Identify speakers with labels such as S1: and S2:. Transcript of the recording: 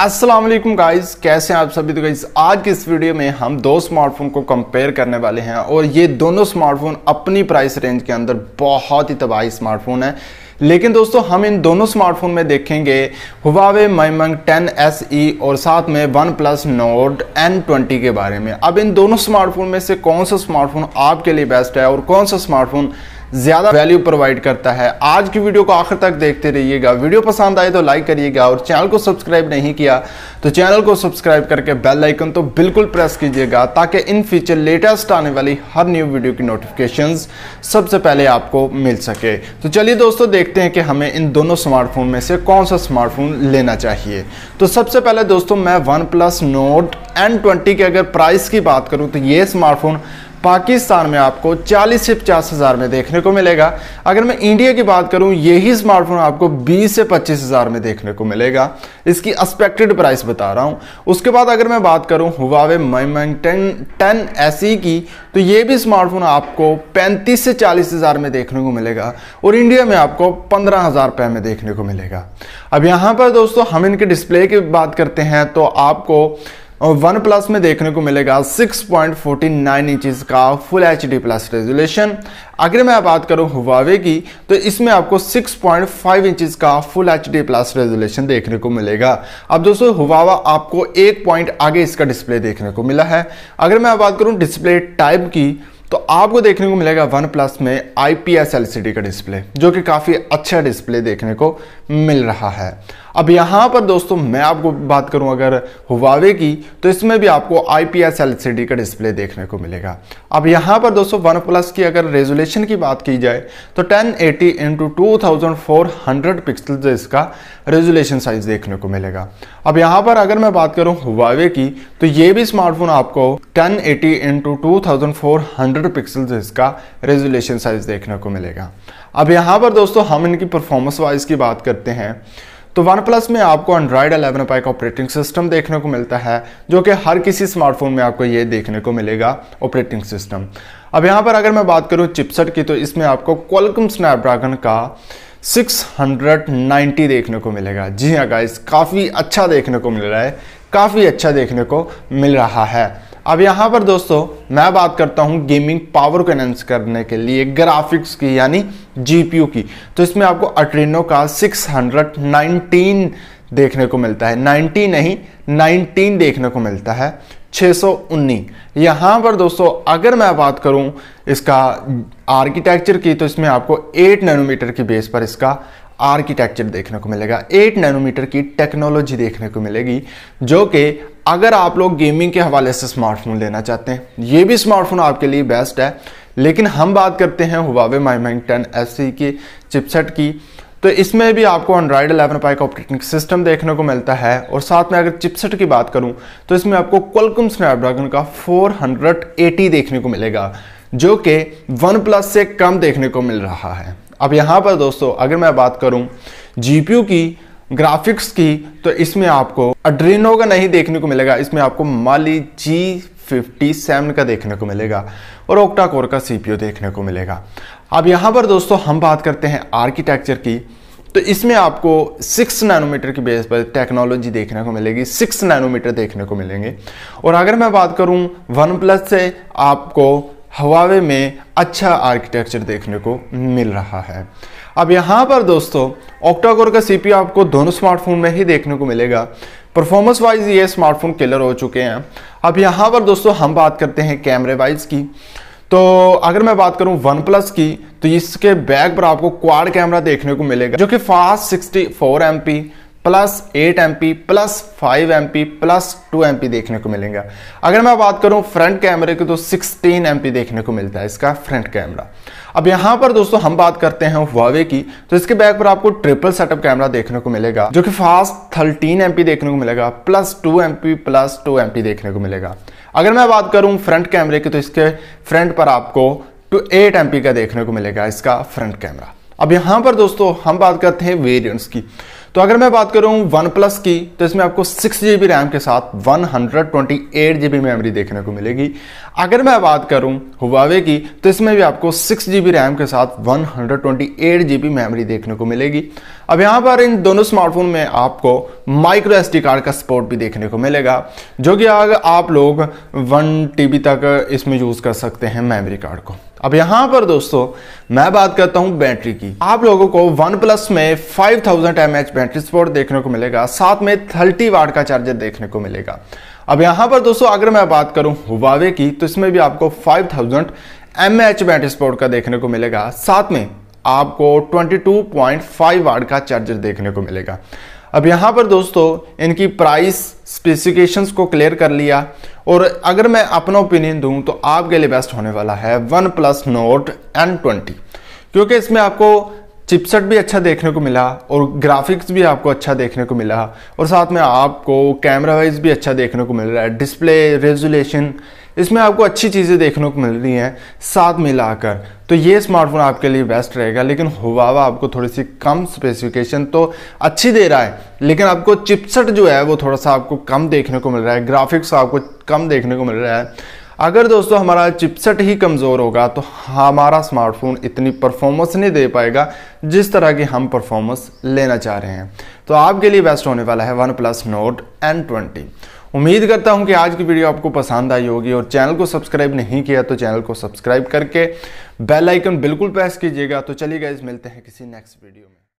S1: अस्सलाम वालेकुम गाइस कैसे हैं आप सभी तो गाइस आज की इस वीडियो में हम दो स्मार्टफोन को कंपेयर करने वाले हैं और ये दोनों स्मार्टफोन अपनी प्राइस रेंज के अंदर बहुत ही तबाही स्मार्टफोन है लेकिन दोस्तों हम इन दोनों स्मार्टफोन में देखेंगे हुवावे मैमंग 10 ई और साथ में one plus Nord N twenty के बारे में अब इन दोनों स्मार्टफोन में से कौन सा स्मार्टफोन आपके लिए बेस्ट है और कौन सा स्मार्टफोन ज़्यादा वैल्यू प्रोवाइड करता है आज की वीडियो को आखिर तक देखते रहिएगा वीडियो पसंद आए तो लाइक करिएगा और चैनल को सब्सक्राइब नहीं किया तो चैनल को सब्सक्राइब करके बेल आइकन तो बिल्कुल प्रेस कीजिएगा ताकि इन फ्यूचर लेटेस्ट आने वाली हर न्यू वीडियो की नोटिफिकेशन सबसे पहले आपको मिल सके तो चलिए दोस्तों देखते हैं कि हमें इन दोनों स्मार्टफोन में से कौन सा स्मार्टफोन लेना चाहिए तो सबसे पहले दोस्तों मैं one plus Nord N twenty अगर प्राइस की बात करूँ तो ये स्मार्टफोन पाकिस्तान में आपको 40 से पचास हज़ार में देखने को मिलेगा अगर मैं इंडिया की बात करूं यही स्मार्टफोन आपको 20 से पच्चीस हज़ार में देखने को मिलेगा इसकी एक्सपेक्टेड प्राइस बता रहा हूं उसके बाद अगर मैं बात करूं Huawei Maimang ten ten S e की तो ये भी स्मार्टफोन आपको पैंतीस से चालीस हज़ार में देखने को मिलेगा और इंडिया में आपको पंद्रह हज़ार रुपये में देखने को मिलेगा अब यहाँ पर दोस्तों हम इनके डिस्प्ले की बात करते हैं तो आपको और वन प्लस में देखने को मिलेगा 6.49 इंचेस का full H D plus resolution अगर मैं बात करूं हुवावे की तो इसमें आपको 6.5 इंचेस का full H D plus resolution देखने को मिलेगा अब दोस्तों हुवावा आपको एक पॉइंट आगे इसका डिस्प्ले देखने को मिला है अगर मैं बात करूं डिस्प्ले टाइप की तो आपको देखने को मिलेगा वन प्लस में I P S L C D का डिस्प्ले जो कि काफ़ी अच्छा डिस्प्ले देखने को मिल रहा है अब यहाँ पर दोस्तों मैं आपको बात करूँ अगर हुवावे की तो इसमें भी आपको I P S L C D का डिस्प्ले देखने को मिलेगा अब यहाँ पर दोस्तों वन प्लस की अगर रेजोल्यूशन की बात की जाए तो 1080 eighty into two thousand four hundred इसका रेजोल्यूशन साइज देखने को मिलेगा अब यहाँ पर अगर मैं बात करूँ हुवावे की तो ये भी स्मार्टफोन आपको 1080 eighty into two thousand four hundred इसका रेजोल्यूशन साइज देखने को मिलेगा अब यहाँ पर दोस्तों हम इनकी परफॉर्मेंस वाइज की बात करते हैं तो वन प्लस में आपको एंड्रॉयड 11 पाई का ऑपरेटिंग सिस्टम देखने को मिलता है जो कि हर किसी स्मार्टफोन में आपको ये देखने को मिलेगा ऑपरेटिंग सिस्टम अब यहाँ पर अगर मैं बात करूँ चिपसेट की तो इसमें आपको क्वालकम स्नैपड्रैगन का 690 देखने को मिलेगा जी हाँ गाइस काफ़ी अच्छा देखने को मिल रहा है काफ़ी अच्छा देखने को मिल रहा है अब यहाँ पर दोस्तों मैं बात करता हूँ गेमिंग पावर को एनहेंस करने के लिए ग्राफिक्स की यानी जीपीयू की तो इसमें आपको अट्रीनो का 619 देखने को मिलता है 90 नहीं 19 देखने को मिलता है 619 यहाँ पर दोस्तों अगर मैं बात करूँ इसका आर्किटेक्चर की तो इसमें आपको 8 नैनोमीटर की बेस पर इसका आर्किटेक्चर देखने को मिलेगा 8 नैनोमीटर की टेक्नोलॉजी देखने को मिलेगी जो कि अगर आप लोग गेमिंग के हवाले से स्मार्टफोन लेना चाहते हैं ये भी स्मार्टफोन आपके लिए बेस्ट है लेकिन हम बात करते हैं Huawei Maimang ten S की चिपसेट की तो इसमें भी आपको एंड्रॉयड 11 पाई का ऑपरेटिंग सिस्टम देखने को मिलता है और साथ में अगर चिपसेट की बात करूं तो इसमें आपको क्वलकम स्नैपड्रैगन का 480 देखने को मिलेगा जो कि वन प्लस से कम देखने को मिल रहा है अब यहाँ पर दोस्तों अगर मैं बात करूँ जी की ग्राफिक्स की तो इसमें आपको अड्रीनो का नहीं देखने को मिलेगा इसमें आपको माली जी फिफ्टी सेवन का देखने को मिलेगा और ओक्टा कोर का सीपीयू देखने को मिलेगा अब यहाँ पर दोस्तों हम बात करते हैं आर्किटेक्चर की तो इसमें आपको सिक्स नैनोमीटर की बेस पर टेक्नोलॉजी देखने को मिलेगी सिक्स नैनोमीटर देखने को मिलेंगे और अगर मैं बात करूँ वन प्लस से आपको हवावे में अच्छा आर्किटेक्चर देखने को मिल रहा है अब यहाँ पर दोस्तों ऑक्टाकोर का सीपीयू आपको दोनों स्मार्टफोन में ही देखने को मिलेगा परफॉर्मेंस वाइज ये स्मार्टफोन किलर हो चुके हैं अब यहाँ पर दोस्तों हम बात करते हैं कैमरे वाइज की तो अगर मैं बात करूं वन प्लस की तो इसके बैक पर आपको क्वाड कैमरा देखने को मिलेगा जो कि fast sixty four plus eight M P plus five M P plus two M P देखने को मिलेगा अगर मैं बात करूं फ्रंट कैमरे की तो सिक्सटीन एम पी देखने को मिलता है इसका फ्रंट कैमरा अब यहां पर दोस्तों हम बात करते हैं वावे की तो इसके बैक पर आपको ट्रिपल सेटअप कैमरा देखने को मिलेगा जो कि फास्ट थर्टीन एम पी देखने को मिलेगा plus two M P plus two M P देखने को मिलेगा अगर मैं बात करूं फ्रंट कैमरे की तो इसके फ्रंट पर आपको टू एट एम पी का देखने को मिलेगा इसका फ्रंट कैमरा अब यहां पर दोस्तों हम बात करते हैं वेरियंट्स की तो अगर मैं बात करूं वन प्लस की तो इसमें आपको सिक्स जी रैम के साथ one hundred twenty eight G memory देखने को मिलेगी अगर मैं बात करूं हुवावे की तो इसमें भी आपको सिक्स जी रैम के साथ one hundred twenty eight G memory देखने को मिलेगी अब यहाँ पर इन दोनों स्मार्टफोन में आपको माइक्रो एस कार्ड का सपोर्ट भी देखने को मिलेगा जो कि अगर आप लोग वन टी तक इसमें यूज़ कर सकते हैं मेमरी कार्ड को अब यहां पर दोस्तों मैं बात करता हूं बैटरी की आप लोगों को वन प्लस में 5000 थाउजेंड एम बैटरी सपोर्ट देखने को मिलेगा साथ में 30 वाट का चार्जर देखने को मिलेगा अब यहां पर दोस्तों अगर मैं बात करूं हुवावे की तो इसमें भी आपको 5000 थाउजेंड बैटरी सपोर्ट का देखने को मिलेगा साथ में आपको 22.5 वाट का चार्जर देखने को मिलेगा अब यहां पर दोस्तों इनकी प्राइस स्पेसिफिकेशंस को क्लियर कर लिया और अगर मैं अपना ओपिनियन दूँ तो आपके लिए बेस्ट होने वाला है one plus Nord N twenty क्योंकि इसमें आपको चिपसेट भी अच्छा देखने को मिला और ग्राफिक्स भी आपको अच्छा देखने को मिला और साथ में आपको कैमरा वाइज भी अच्छा देखने को मिल रहा है डिस्प्ले रेजुलेशन इसमें आपको अच्छी चीज़ें देखने को मिल रही हैं साथ मिलाकर तो ये स्मार्टफोन आपके लिए बेस्ट रहेगा लेकिन हुवावा आपको थोड़ी सी कम स्पेसिफिकेशन तो अच्छी दे रहा है लेकिन आपको चिपसेट जो है वो थोड़ा सा आपको कम देखने को मिल रहा है ग्राफिक्स आपको कम देखने को मिल रहा है अगर दोस्तों हमारा चिपसेट ही कमज़ोर होगा तो हमारा स्मार्टफोन इतनी परफॉर्मेंस नहीं दे पाएगा जिस तरह की हम परफॉर्मेंस लेना चाह रहे हैं तो आपके लिए बेस्ट होने वाला है one plus Nord N twenty उम्मीद करता हूं कि आज की वीडियो आपको पसंद आई होगी और चैनल को सब्सक्राइब नहीं किया तो चैनल को सब्सक्राइब करके बेल आइकन बिल्कुल प्रेस कीजिएगा तो चलिए गाइज मिलते हैं किसी नेक्स्ट वीडियो में